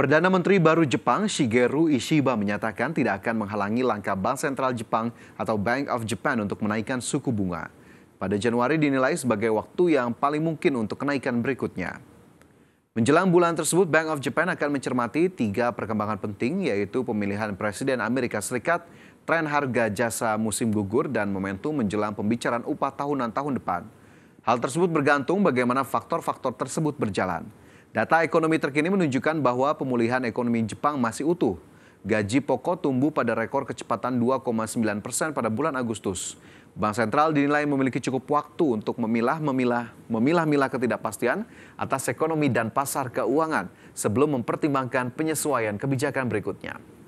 Perdana Menteri baru Jepang Shigeru Ishiba menyatakan tidak akan menghalangi langkah Bank Sentral Jepang atau Bank of Japan untuk menaikkan suku bunga. Pada Januari dinilai sebagai waktu yang paling mungkin untuk kenaikan berikutnya. Menjelang bulan tersebut, Bank of Japan akan mencermati tiga perkembangan penting yaitu pemilihan Presiden Amerika Serikat, tren harga jasa musim gugur, dan momentum menjelang pembicaraan upah tahunan tahun depan. Hal tersebut bergantung bagaimana faktor-faktor tersebut berjalan. Data ekonomi terkini menunjukkan bahwa pemulihan ekonomi Jepang masih utuh. Gaji pokok tumbuh pada rekor kecepatan 2,9 persen pada bulan Agustus. Bank sentral dinilai memiliki cukup waktu untuk memilah-memilah, memilah-milah ketidakpastian atas ekonomi dan pasar keuangan sebelum mempertimbangkan penyesuaian kebijakan berikutnya.